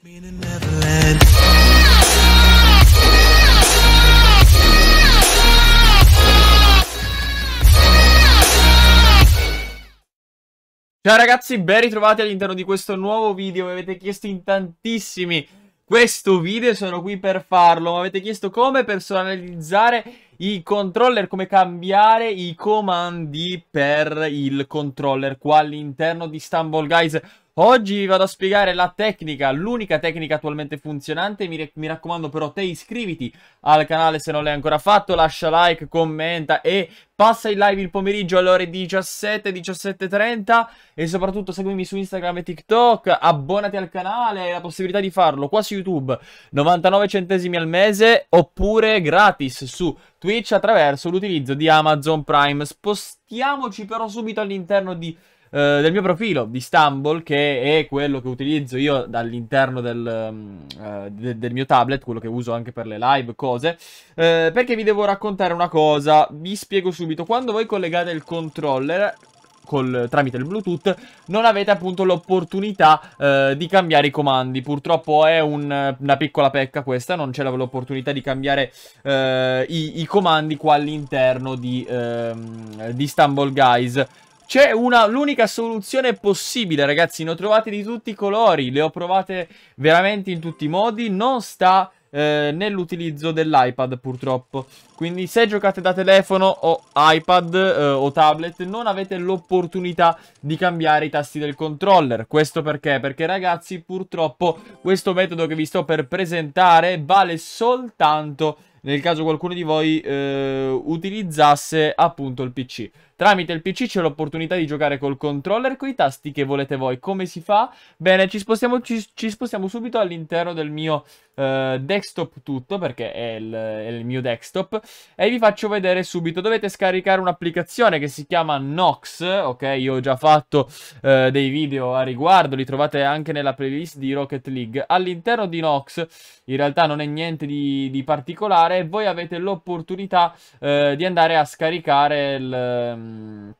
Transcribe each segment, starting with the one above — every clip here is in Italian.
Ciao ragazzi, ben ritrovati all'interno di questo nuovo video, mi avete chiesto in tantissimi questo video e sono qui per farlo, mi avete chiesto come personalizzare i controller, come cambiare i comandi per il controller qua all'interno di Stumble Guys Oggi vi vado a spiegare la tecnica, l'unica tecnica attualmente funzionante, mi, mi, raccomando però te iscriviti al canale se non l'hai ancora fatto, lascia like, commenta e passa in live il pomeriggio alle ore 17, 17.30 e soprattutto seguimi su Instagram e TikTok, abbonati al canale, hai la possibilità di farlo qua su YouTube 99 centesimi al mese oppure gratis su Twitch attraverso l'utilizzo di Amazon Prime. Spostiamoci però subito all'interno di eh, del mio profilo di Stumble, che è quello che utilizzo io all'interno del, mm, eh, de del, mio tablet, quello che uso anche per le live, cose, eh, perché vi devo raccontare una cosa, vi spiego subito, quando voi collegate il controller Col, tramite il Bluetooth, non avete appunto l'opportunità eh, di cambiare i comandi. Purtroppo è un, una piccola pecca questa, non c'è l'opportunità di cambiare eh, i, i, comandi qua all'interno di, ehm, di Stumble Guys. C'è l'unica soluzione possibile, ragazzi. Ne ho trovate di tutti i colori. Le ho provate veramente in tutti i modi. Non sta eh, nell'utilizzo dell'iPad, purtroppo. Quindi, se giocate da telefono o iPad eh, o tablet, non avete l'opportunità di cambiare i tasti del controller. Questo perché? Perché, ragazzi, purtroppo questo metodo che vi sto per presentare vale soltanto nel caso qualcuno di voi eh, utilizzasse appunto il PC. Tramite il PC c'è l'opportunità di giocare col controller con i tasti che volete voi. Come si fa? Bene, ci spostiamo, ci, ci spostiamo subito all'interno del mio eh, desktop tutto, perché è il, è il, mio desktop, e vi faccio vedere subito. Dovete scaricare un'applicazione che si chiama Nox, ok? Io ho già fatto eh, dei video a riguardo, li trovate anche nella playlist di Rocket League. All'interno di Nox, in realtà non è niente di, di particolare, fare voi avete l'opportunità eh, di andare a scaricare il, ehm,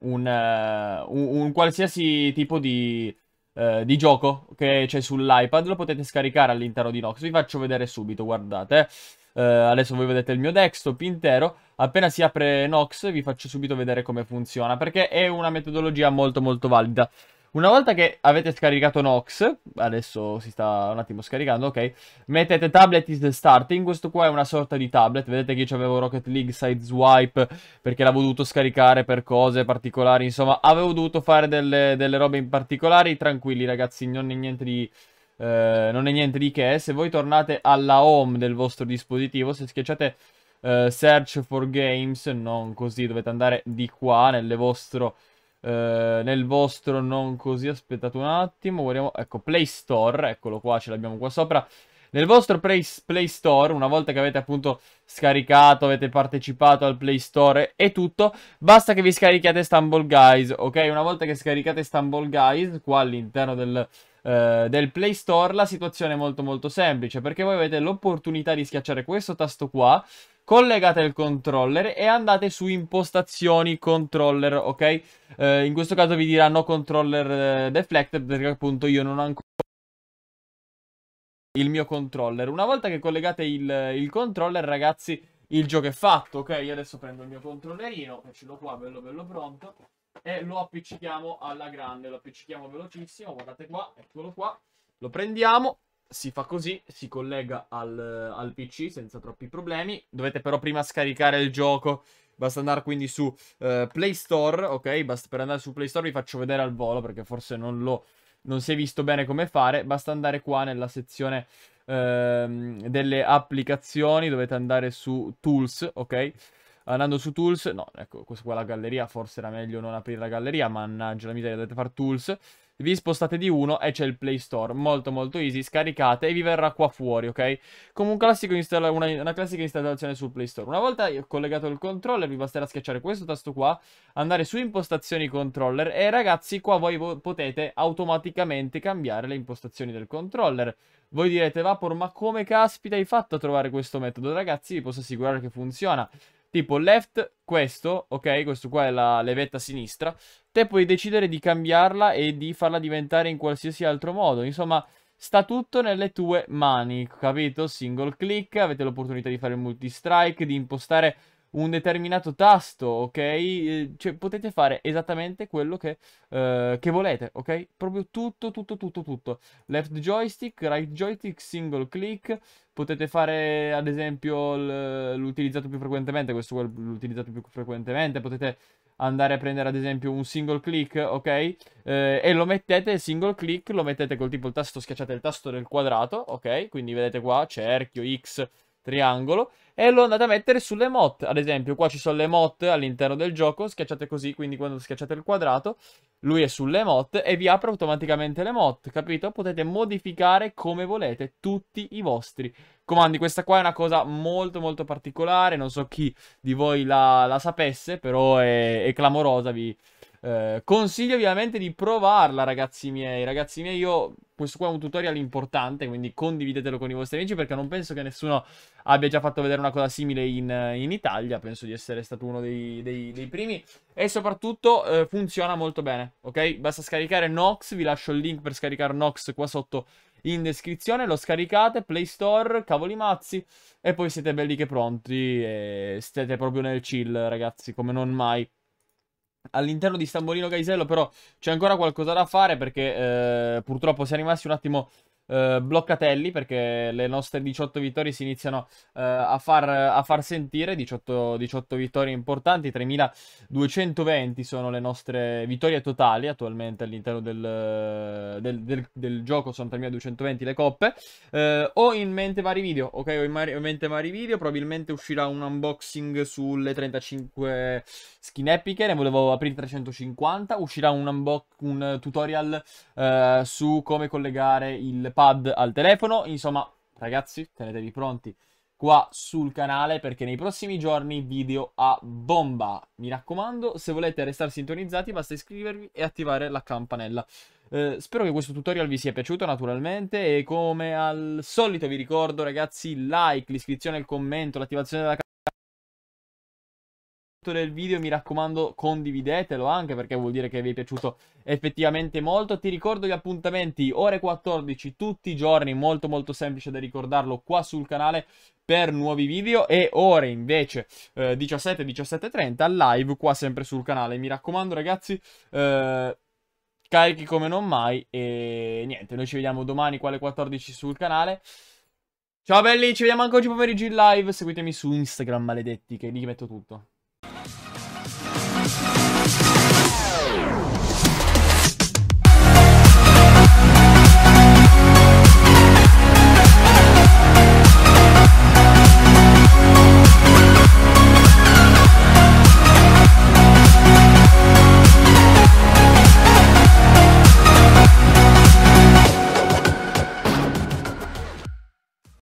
un, eh, un, un, qualsiasi tipo di, uh, di gioco che c'è sull'iPad. Lo potete scaricare all'interno di Nox. Vi faccio vedere subito, guardate. Uh, adesso voi vedete il mio desktop intero. Appena si apre Nox vi faccio subito vedere come funziona perché è una metodologia molto molto valida. Una volta che avete scaricato Nox, adesso si sta un attimo scaricando, ok, mettete tablet is the starting, questo qua è una sorta di tablet, vedete che io avevo Rocket League Sideswipe perché l'avevo dovuto scaricare per cose particolari, insomma, avevo dovuto fare delle, delle robe in particolari, tranquilli ragazzi, non è niente di... Eh, non è niente di che, eh. se voi tornate alla home del vostro dispositivo, se schiacciate Uh, search for games, non così, dovete andare di qua nel vostro eh, nel vostro non così, aspettate un attimo, guardiamo, ecco, Play Store, eccolo qua, ce l'abbiamo qua sopra. Nel vostro Play, Play, Store, una volta che avete appunto scaricato, avete partecipato al Play Store e tutto, basta che vi scarichiate Stumble Guys, ok? Una volta che scaricate Stumble Guys, qua all'interno del, eh, del Play Store, la situazione è molto molto semplice, perché voi avete l'opportunità di schiacciare questo tasto qua, collegate il controller e andate su impostazioni controller, ok? Eh, in questo caso vi dirà no controller eh, deflected perché appunto io non ho ancora il mio controller. Una volta che collegate il, il controller ragazzi il gioco è fatto, ok? Io adesso prendo il mio controllerino e ce l'ho qua bello bello pronto e lo appiccichiamo alla grande, lo appiccichiamo velocissimo, guardate qua, eccolo qua, lo prendiamo, si fa così, si collega al, al PC senza troppi problemi, dovete però prima scaricare il gioco Basta andare quindi su eh, Play Store, ok? Basta, per andare su Play Store vi faccio vedere al volo perché forse non lo... Non si è visto bene come fare, basta andare qua nella sezione ehm, delle applicazioni, dovete andare su Tools, ok? Andando su tools, no, ecco, questa qua è la galleria, forse era meglio non aprire la galleria, mannaggia la miseria, dovete fare tools. Vi spostate di uno e c'è il Play Store, molto molto easy, scaricate e vi verrà qua fuori, ok? Come un classico una, una, classica installazione sul Play Store. Una volta collegato il controller vi basterà schiacciare questo tasto qua, andare su impostazioni controller e ragazzi qua voi potete automaticamente cambiare le impostazioni del controller. Voi direte Vapor ma come caspita hai fatto a trovare questo metodo? Ragazzi vi posso assicurare che funziona. Tipo left questo, ok? Questo qua è la levetta sinistra. Te puoi decidere di cambiarla e di farla diventare in qualsiasi altro modo. Insomma, sta tutto nelle tue mani, capito? Single click, avete l'opportunità di fare il multi strike, di impostare un determinato tasto, ok? Eh, cioè, potete fare esattamente quello che, eh, che, volete, ok? Proprio tutto, tutto, tutto, tutto. Left joystick, right joystick, single click. Potete fare, ad esempio, l'utilizzato più frequentemente, questo è l'utilizzato più frequentemente. Potete andare a prendere, ad esempio, un single click, ok? Eh, e lo mettete, single click, lo mettete col tipo il tasto, schiacciate il tasto del quadrato, ok? Quindi vedete qua, cerchio, X, triangolo e lo andate a mettere sulle mod. Ad esempio, qua ci sono le mod all'interno del gioco, schiacciate così, quindi quando schiacciate il quadrato, lui è sulle mod e vi apre automaticamente le mod, capito? Potete modificare come volete tutti i vostri comandi. Questa qua è una cosa molto molto particolare, non so chi di voi la, la sapesse, però è, è clamorosa, vi... Eh, consiglio ovviamente di provarla ragazzi miei, ragazzi miei io questo qua è un tutorial importante, quindi condividetelo con i vostri amici perché non penso che nessuno abbia già fatto vedere una cosa simile in, in Italia, penso di essere stato uno dei, dei, dei primi e soprattutto eh, funziona molto bene, ok? Basta scaricare Nox, vi lascio il link per scaricare Nox qua sotto in descrizione, lo scaricate, Play Store, cavoli mazzi e poi siete belli che pronti e siete proprio nel chill ragazzi, come non mai all'interno di Stambolino Gaisello però c'è ancora qualcosa da fare perché eh, purtroppo siamo rimasti un attimo eh, bloccatelli perché le nostre 18 vittorie si iniziano eh, a, far, a, far, sentire, 18, 18 vittorie importanti, 3.220 sono le nostre vittorie totali attualmente all'interno del, del, del, del gioco, sono 3.220 le coppe, eh, ho in mente vari video, ok, ho in, in mente vari video, probabilmente uscirà un unboxing sulle 35 skin epiche, ne volevo aprire 350, uscirà un, un tutorial eh, su come collegare il pad al telefono. Insomma, ragazzi, tenetevi pronti qua sul canale perché nei prossimi giorni video a bomba. Mi raccomando, se volete restare sintonizzati basta iscrivervi e attivare la campanella. Eh, spero che questo tutorial vi sia piaciuto naturalmente e come al solito vi ricordo ragazzi like, l'iscrizione, il commento, l'attivazione della campanella del video mi raccomando condividetelo anche perché vuol dire che vi è piaciuto effettivamente molto ti ricordo gli appuntamenti ore 14 tutti i giorni molto molto semplice da ricordarlo qua sul canale per nuovi video e ore invece eh, 17 17.30 live qua sempre sul canale mi raccomando ragazzi eh, carichi come non mai e niente noi ci vediamo domani quale 14 sul canale Ciao belli, ci vediamo anche oggi pomeriggio in live, seguitemi su Instagram maledetti che lì metto tutto. you.